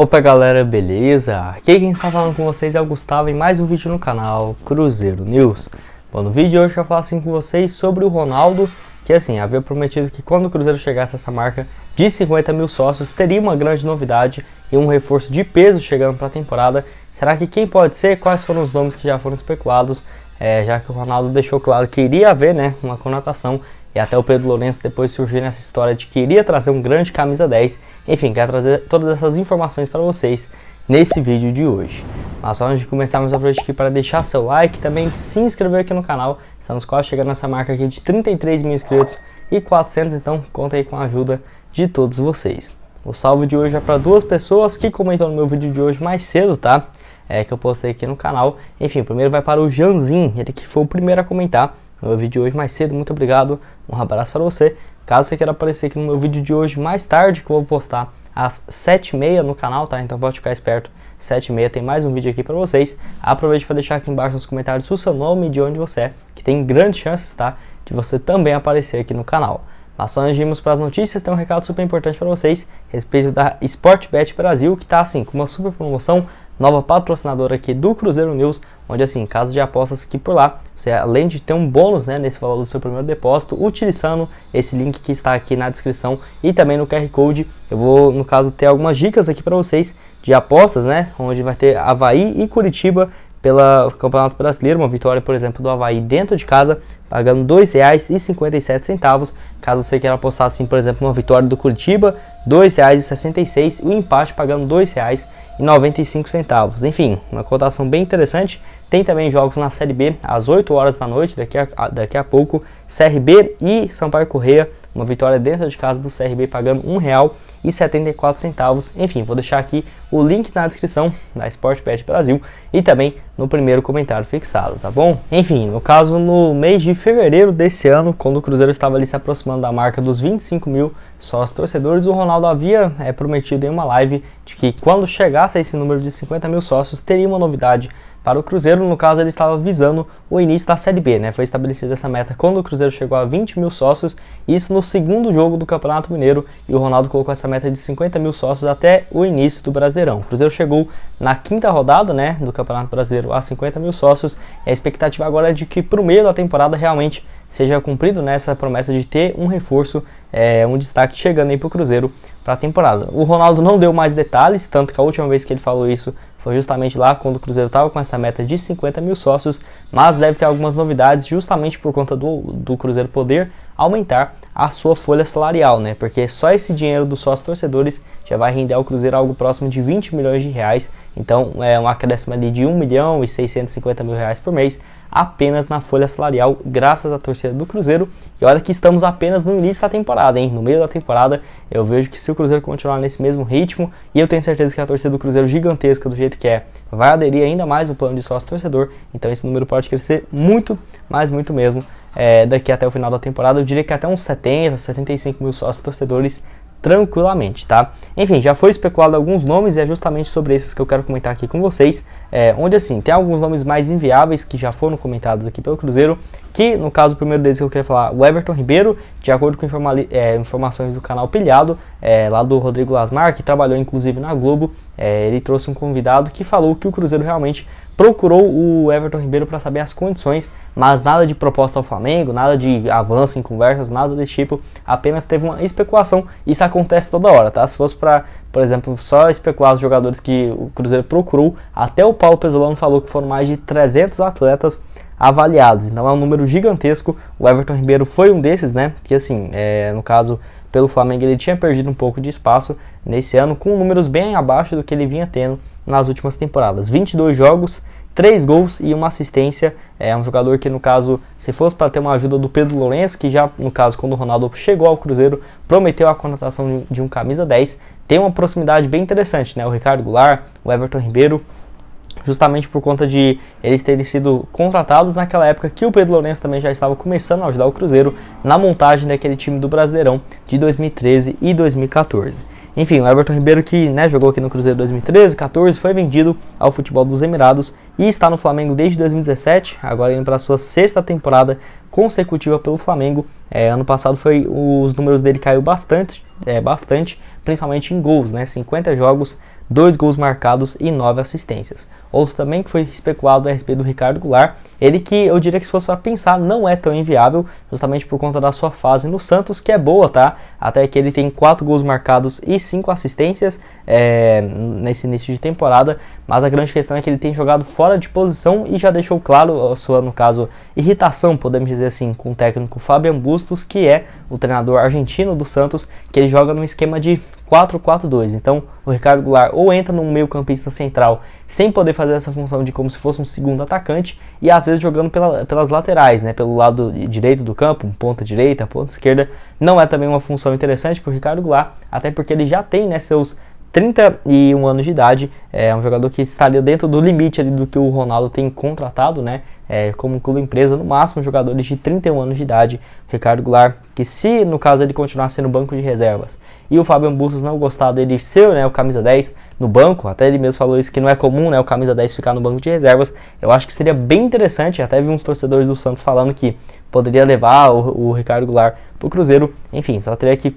Opa galera, beleza? Aqui quem está falando com vocês é o Gustavo em mais um vídeo no canal Cruzeiro News. Bom, no vídeo de hoje eu vou falar assim com vocês sobre o Ronaldo, que assim, havia prometido que quando o Cruzeiro chegasse a essa marca de 50 mil sócios, teria uma grande novidade e um reforço de peso chegando para a temporada. Será que quem pode ser? Quais foram os nomes que já foram especulados? É, já que o Ronaldo deixou claro que iria haver né, uma conotação e até o Pedro Lourenço depois surgiu nessa história de que iria trazer um grande camisa 10. Enfim, quero trazer todas essas informações para vocês nesse vídeo de hoje. Mas antes de começarmos a aqui para deixar seu like, também se inscrever aqui no canal. Estamos quase chegando nessa marca aqui de 33 mil inscritos e 400, então conta aí com a ajuda de todos vocês. O salve de hoje é para duas pessoas que comentaram no meu vídeo de hoje mais cedo, tá? É, que eu postei aqui no canal. Enfim, primeiro vai para o Janzin, ele que foi o primeiro a comentar no meu vídeo de hoje mais cedo. Muito obrigado, um abraço para você. Caso você queira aparecer aqui no meu vídeo de hoje mais tarde, que eu vou postar às 7h30 no canal, tá? Então pode ficar esperto, 7h30 tem mais um vídeo aqui para vocês. Aproveite para deixar aqui embaixo nos comentários o seu nome e de onde você é, que tem grandes chances, tá? De você também aparecer aqui no canal. Mas só nós de irmos para as notícias, tem um recado super importante para vocês, a respeito da Sportbet Brasil, que está assim, com uma super promoção nova patrocinadora aqui do Cruzeiro News, onde assim, caso de apostas aqui por lá, você além de ter um bônus né, nesse valor do seu primeiro depósito, utilizando esse link que está aqui na descrição e também no QR Code, eu vou, no caso, ter algumas dicas aqui para vocês de apostas, né? Onde vai ter Havaí e Curitiba pelo Campeonato Brasileiro, uma vitória, por exemplo, do Havaí dentro de casa, pagando R$ 2,57. Caso você queira apostar, assim, por exemplo, uma vitória do Curitiba, R$ 2,66 e o empate pagando R$ 2,95. Enfim, uma cotação bem interessante tem também jogos na Série B às 8 horas da noite, daqui a, a daqui a pouco, CRB e Sampaio Correia, uma vitória dentro de casa do CRB pagando R$ 1,74. Enfim, vou deixar aqui o link na descrição da Sportpatch Brasil e também no primeiro comentário fixado, tá bom? Enfim, no caso, no mês de fevereiro desse ano, quando o Cruzeiro estava ali se aproximando da marca dos 25 mil sócios torcedores, o Ronaldo havia é, prometido em uma live de que quando chegasse a esse número de 50 mil sócios, teria uma novidade para o Cruzeiro. No caso, ele estava visando o início da Série B, né? Foi estabelecida essa meta quando o Cruzeiro chegou a 20 mil sócios, isso no segundo jogo do Campeonato Mineiro, e o Ronaldo colocou essa meta de 50 mil sócios até o início do Brasileirão. O Cruzeiro chegou na quinta rodada, né, do Campeonato Brasileiro a 50 mil sócios, e a expectativa agora é de que para o meio da temporada realmente seja cumprido nessa né, promessa de ter um reforço, é, um destaque chegando aí para o Cruzeiro para a temporada. O Ronaldo não deu mais detalhes, tanto que a última vez que ele falou isso foi justamente lá quando o Cruzeiro estava com essa meta de 50 mil sócios, mas deve ter algumas novidades justamente por conta do, do Cruzeiro poder aumentar a sua folha salarial, né? Porque só esse dinheiro dos sócios torcedores já vai render ao Cruzeiro algo próximo de 20 milhões de reais, então é um acréscimo ali de 1 milhão e 650 mil reais por mês apenas na folha salarial, graças à torcida do Cruzeiro. E olha que estamos apenas no início da temporada, hein? No meio da temporada, eu vejo que se o Cruzeiro continuar nesse mesmo ritmo, e eu tenho certeza que a torcida do Cruzeiro gigantesca do jeito que é, vai aderir ainda mais o plano de sócio torcedor, então esse número pode crescer muito, mas muito mesmo é, daqui até o final da temporada. Eu diria que até uns 70, 75 mil sócios torcedores tranquilamente, tá? Enfim, já foi especulado alguns nomes e é justamente sobre esses que eu quero comentar aqui com vocês, é, onde assim, tem alguns nomes mais inviáveis que já foram comentados aqui pelo Cruzeiro, que no caso o primeiro deles que eu queria falar, o Everton Ribeiro, de acordo com é, informações do canal Pilhado, é, lá do Rodrigo Lasmar, que trabalhou inclusive na Globo, é, ele trouxe um convidado que falou que o Cruzeiro realmente procurou o Everton Ribeiro para saber as condições, mas nada de proposta ao Flamengo, nada de avanço em conversas, nada desse tipo, apenas teve uma especulação. Isso acontece toda hora, tá? Se fosse para, por exemplo, só especular os jogadores que o Cruzeiro procurou, até o Paulo Pesolano falou que foram mais de 300 atletas avaliados. Então é um número gigantesco. O Everton Ribeiro foi um desses, né? Que assim, é, no caso pelo Flamengo ele tinha perdido um pouco de espaço nesse ano com números bem abaixo do que ele vinha tendo nas últimas temporadas. 22 jogos, 3 gols e uma assistência. É um jogador que, no caso, se fosse para ter uma ajuda do Pedro Lourenço, que já, no caso, quando o Ronaldo chegou ao Cruzeiro, prometeu a contratação de um camisa 10, tem uma proximidade bem interessante, né? O Ricardo Goulart, o Everton Ribeiro, justamente por conta de eles terem sido contratados naquela época que o Pedro Lourenço também já estava começando a ajudar o Cruzeiro na montagem daquele time do Brasileirão de 2013 e 2014. Enfim, o Everton Ribeiro que né, jogou aqui no Cruzeiro 2013, 14, foi vendido ao futebol dos Emirados e está no Flamengo desde 2017, agora indo para a sua sexta temporada consecutiva pelo Flamengo. É, ano passado foi os números dele caiu bastante, é, bastante, principalmente em gols, né? 50 jogos, dois gols marcados e nove assistências. Outro também que foi especulado a respeito do Ricardo Goulart, ele que eu diria que se fosse para pensar não é tão inviável, justamente por conta da sua fase no Santos, que é boa, tá? Até que ele tem quatro gols marcados e cinco assistências é, nesse início de temporada, mas a grande questão é que ele tem jogado fora de posição e já deixou claro a sua, no caso, irritação, podemos dizer assim, com o técnico Fabian Bustos, que é o treinador argentino do Santos, que ele joga num esquema de 4-4-2. Então, o Ricardo Goulart ou entra no meio-campista central sem poder fazer essa função de como se fosse um segundo atacante e às vezes jogando pela, pelas laterais, né, pelo lado direito do campo, um ponta direita, ponta esquerda. Não é também uma função interessante para o Ricardo Goulart, até porque ele já tem né, seus 31 anos de idade, é um jogador que estaria dentro do limite ali do que o Ronaldo tem contratado, né? é, como clube empresa, no máximo jogadores de 31 anos de idade. Ricardo Goulart, que se no caso ele continuar sendo banco de reservas e o Fábio Bustos não gostar dele ser né, o camisa 10 no banco, até ele mesmo falou isso que não é comum né, o camisa 10 ficar no banco de reservas, eu acho que seria bem interessante. Até vi uns torcedores do Santos falando que poderia levar o, o Ricardo Goulart para o Cruzeiro, enfim, só teria que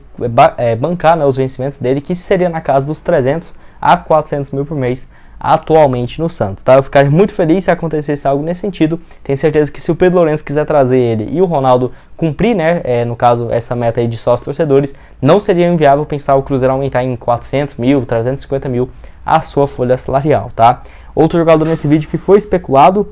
é, é, bancar né, os vencimentos dele, que seria na casa dos 300 a 400 mil por mês atualmente no Santos. Tá? Eu ficaria muito feliz se acontecesse algo nesse sentido. Tenho certeza que se o Pedro Lourenço quiser trazer ele e o Ronaldo cumprir, né, é, no caso, essa meta aí de sócios torcedores, não seria inviável pensar o Cruzeiro aumentar em 400 mil, 350 mil a sua folha salarial, tá? Outro jogador nesse vídeo que foi especulado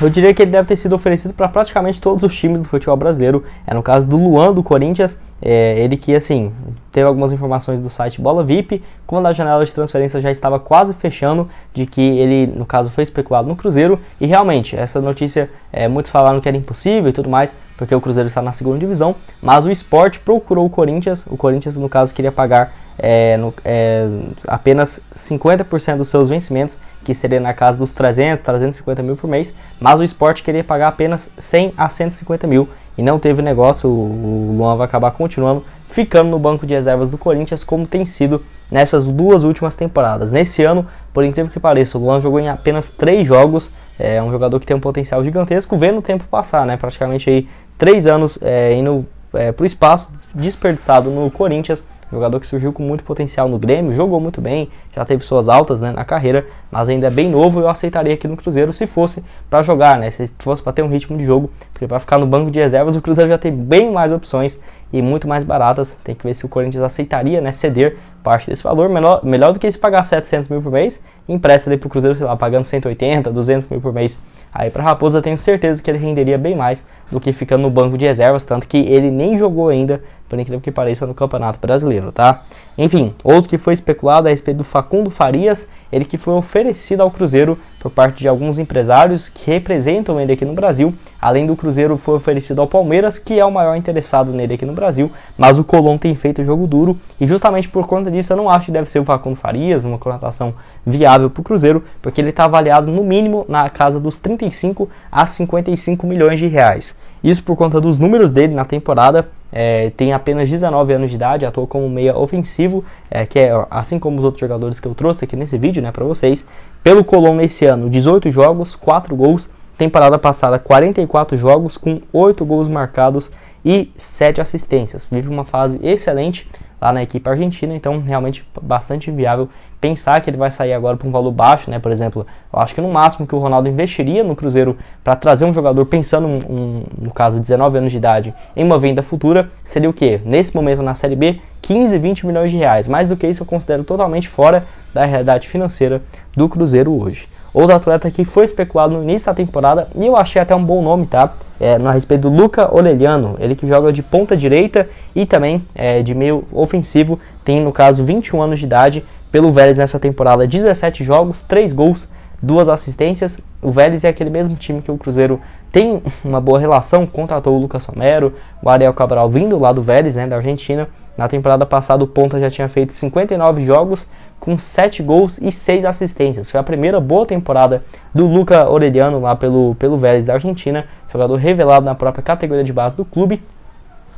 eu diria que ele deve ter sido oferecido para praticamente todos os times do futebol brasileiro. É no caso do Luan do Corinthians, é, ele que assim teve algumas informações do site Bola VIP, quando a janela de transferência já estava quase fechando, de que ele no caso foi especulado no Cruzeiro. E realmente essa notícia é, muitos falaram que era impossível e tudo mais, porque o Cruzeiro está na segunda divisão. Mas o Sport procurou o Corinthians, o Corinthians no caso queria pagar é, no, é, apenas 50% dos seus vencimentos que seria na casa dos 300, 350 mil por mês, mas o esporte queria pagar apenas 100 a 150 mil e não teve negócio. O Luan vai acabar continuando ficando no banco de reservas do Corinthians, como tem sido nessas duas últimas temporadas. Nesse ano, por incrível que pareça, o Luan jogou em apenas três jogos. É um jogador que tem um potencial gigantesco, vendo o tempo passar, né? Praticamente aí três anos é, indo é, para o espaço, desperdiçado no Corinthians. Jogador que surgiu com muito potencial no Grêmio, jogou muito bem, já teve suas altas né, na carreira, mas ainda é bem novo. Eu aceitaria aqui no Cruzeiro se fosse para jogar, né, se fosse para ter um ritmo de jogo, porque para ficar no banco de reservas o Cruzeiro já tem bem mais opções e muito mais baratas. Tem que ver se o Corinthians aceitaria né, ceder parte desse valor, melhor, melhor do que se pagar 700 mil por mês, empresta ali para o Cruzeiro, sei lá, pagando 180, 200 mil por mês. Aí para Raposa, tenho certeza que ele renderia bem mais do que ficando no banco de reservas, tanto que ele nem jogou ainda por incrível que pareça, no Campeonato Brasileiro, tá? Enfim, outro que foi especulado a respeito do Facundo Farias, ele que foi oferecido ao Cruzeiro por parte de alguns empresários que representam ele aqui no Brasil. Além do Cruzeiro, foi oferecido ao Palmeiras, que é o maior interessado nele aqui no Brasil, mas o Colom tem feito jogo duro e justamente por conta disso eu não acho que deve ser o Facundo Farias, uma contratação viável para o Cruzeiro, porque ele está avaliado no mínimo na casa dos 35 a 55 milhões de reais. Isso por conta dos números dele na temporada. É, tem apenas 19 anos de idade, atua como meia ofensivo, é, que é assim como os outros jogadores que eu trouxe aqui nesse vídeo, né, para vocês. Pelo Colombo esse ano, 18 jogos, 4 gols. Temporada passada, 44 jogos com 8 gols marcados e 7 assistências. Vive uma fase excelente lá na equipe argentina, então realmente bastante viável pensar que ele vai sair agora por um valor baixo, né? Por exemplo, eu acho que no máximo que o Ronaldo investiria no Cruzeiro para trazer um jogador pensando um, um, no caso 19 anos de idade em uma venda futura seria o que? Nesse momento na Série B, 15, 20 milhões de reais. Mais do que isso eu considero totalmente fora da realidade financeira do Cruzeiro hoje ou atleta que foi especulado no início da temporada, e eu achei até um bom nome, tá? É, a respeito do Luca Orelhano, ele que joga de ponta direita e também é, de meio ofensivo, tem no caso 21 anos de idade, pelo Vélez nessa temporada 17 jogos, 3 gols, duas assistências. O Vélez é aquele mesmo time que o Cruzeiro tem uma boa relação, contratou o Lucas Romero, o Ariel Cabral vindo lá do Vélez, né, da Argentina, na temporada passada, o Ponta já tinha feito 59 jogos com 7 gols e 6 assistências. Foi a primeira boa temporada do Luca Orellano lá pelo, pelo Vélez da Argentina, jogador revelado na própria categoria de base do clube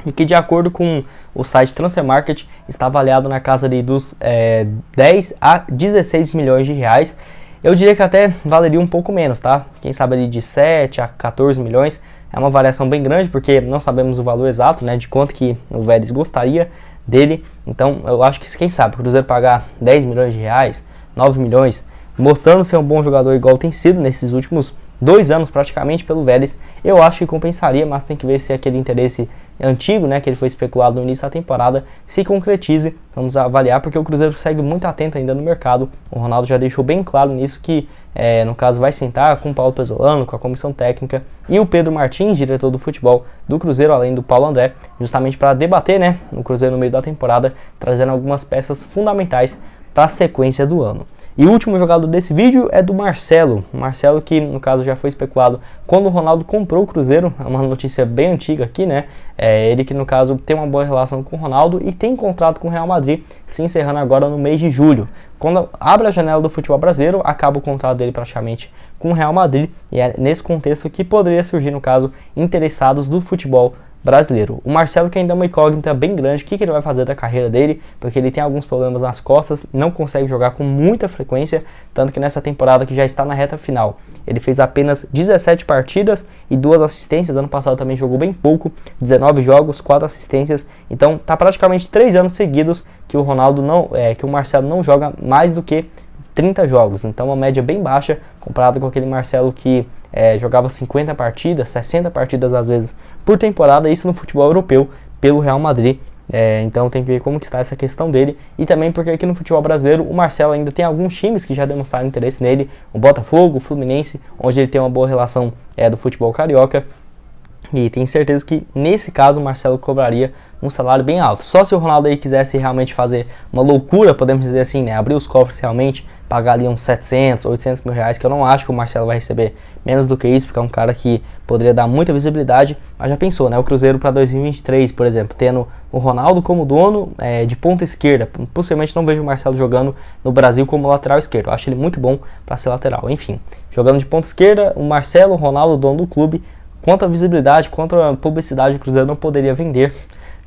e que de acordo com o site Transfer Market está avaliado na casa ali dos é, 10 a 16 milhões de reais. Eu diria que até valeria um pouco menos, tá? Quem sabe ali de 7 a 14 milhões, é uma variação bem grande porque não sabemos o valor exato, né, de quanto que o Vélez gostaria dele. Então, eu acho que quem sabe, o Cruzeiro pagar 10 milhões de reais, 9 milhões, mostrando ser um bom jogador igual tem sido nesses últimos dois anos praticamente pelo Vélez, eu acho que compensaria, mas tem que ver se aquele interesse antigo, né, que ele foi especulado no início da temporada, se concretize. Vamos avaliar, porque o Cruzeiro segue muito atento ainda no mercado. O Ronaldo já deixou bem claro nisso que, é, no caso, vai sentar com o Paulo Pesolano, com a comissão técnica, e o Pedro Martins, diretor do futebol do Cruzeiro, além do Paulo André, justamente para debater né, no Cruzeiro no meio da temporada, trazendo algumas peças fundamentais para a sequência do ano. E o último jogador desse vídeo é do Marcelo. O Marcelo que, no caso, já foi especulado quando o Ronaldo comprou o Cruzeiro. É uma notícia bem antiga aqui, né? É ele que, no caso, tem uma boa relação com o Ronaldo e tem contrato com o Real Madrid, se encerrando agora no mês de julho. Quando abre a janela do futebol brasileiro, acaba o contrato dele praticamente com o Real Madrid. E é nesse contexto que poderia surgir, no caso, interessados do futebol brasileiro brasileiro. O Marcelo que ainda é uma incógnita bem grande, o que, que ele vai fazer da carreira dele, porque ele tem alguns problemas nas costas, não consegue jogar com muita frequência, tanto que nessa temporada que já está na reta final, ele fez apenas 17 partidas e duas assistências, ano passado também jogou bem pouco, 19 jogos, quatro assistências, então tá praticamente três anos seguidos que o Ronaldo não, é, que o Marcelo não joga mais do que 30 jogos, então uma média bem baixa comparado com aquele Marcelo que é, jogava 50 partidas, 60 partidas às vezes por temporada, isso no futebol europeu pelo Real Madrid. É, então tem que ver como que está essa questão dele e também porque aqui no futebol brasileiro o Marcelo ainda tem alguns times que já demonstraram interesse nele, o Botafogo, o Fluminense, onde ele tem uma boa relação é, do futebol carioca e tenho certeza que nesse caso o Marcelo cobraria um salário bem alto. Só se o Ronaldo aí quisesse realmente fazer uma loucura, podemos dizer assim, né? Abrir os cofres realmente, pagar ali uns 700, 800 mil reais, que eu não acho que o Marcelo vai receber menos do que isso, porque é um cara que poderia dar muita visibilidade. Mas já pensou, né? O Cruzeiro para 2023, por exemplo, tendo o Ronaldo como dono é, de ponta esquerda. Possivelmente não vejo o Marcelo jogando no Brasil como lateral esquerdo. Eu acho ele muito bom para ser lateral. Enfim, jogando de ponta esquerda, o Marcelo, o Ronaldo, dono do clube, Quanta visibilidade, quanta publicidade o Cruzeiro não poderia vender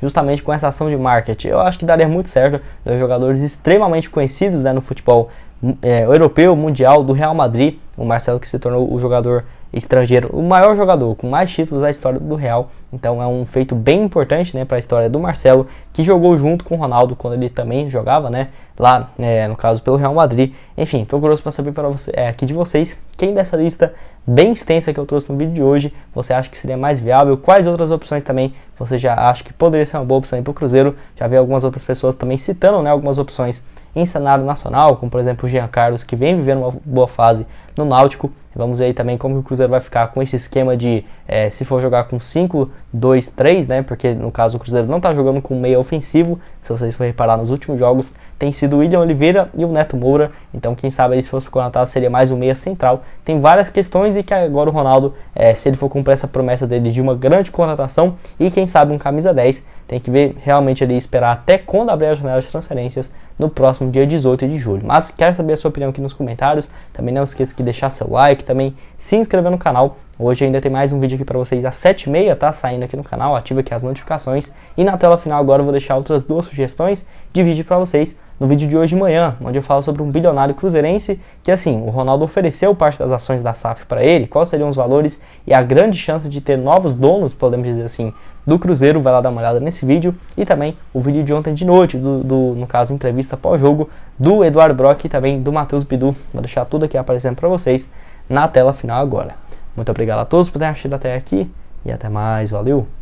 justamente com essa ação de marketing. Eu acho que daria muito certo dois jogadores extremamente conhecidos né, no futebol hum, é, europeu, mundial, do Real Madrid, o Marcelo que se tornou o jogador estrangeiro, o maior jogador com mais títulos da história do Real. Então é um feito bem importante né, para a história do Marcelo, que jogou junto com o Ronaldo quando ele também jogava, né? Lá, é, no caso, pelo Real Madrid. Enfim, estou curioso para saber para você, é, aqui de vocês quem dessa lista bem extensa que eu trouxe no vídeo de hoje você acha que seria mais viável, quais outras opções também você já acha que poderia ser uma boa opção para o Cruzeiro. Já vi algumas outras pessoas também citando né, algumas opções em cenário nacional, como por exemplo o Jean Carlos, que vem vivendo uma boa fase no Náutico. Vamos ver aí também como o Cruzeiro vai ficar com esse esquema de é, se for jogar com 5, 2, 3, né? Porque no caso o Cruzeiro não está jogando com meia ofensivo. Se vocês forem reparar nos últimos jogos, tem sido o William Oliveira e o Neto Moura. Então, quem sabe aí se fosse contratado seria mais um meia central. Tem várias questões e que agora o Ronaldo, é, se ele for cumprir essa promessa dele de uma grande contratação e quem sabe um camisa 10, tem que ver realmente ali esperar até quando abrir a janela de transferências no próximo dia 18 de julho. Mas quero saber a sua opinião aqui nos comentários. Também não esqueça que que deixar seu like, também se inscrever no canal Hoje ainda tem mais um vídeo aqui para vocês às 7h30, tá? Saindo aqui no canal, ativa aqui as notificações. E na tela final agora eu vou deixar outras duas sugestões de vídeo para vocês no vídeo de hoje de manhã, onde eu falo sobre um bilionário cruzeirense que, assim, o Ronaldo ofereceu parte das ações da SAF para ele, quais seriam os valores e a grande chance de ter novos donos, podemos dizer assim, do Cruzeiro. Vai lá dar uma olhada nesse vídeo e também o vídeo de ontem de noite, do, do no caso, entrevista pós-jogo do Eduardo Brock e também do Matheus Bidu. Vou deixar tudo aqui aparecendo para vocês na tela final agora. Muito obrigado a todos por terem assistido até aqui e até mais. Valeu!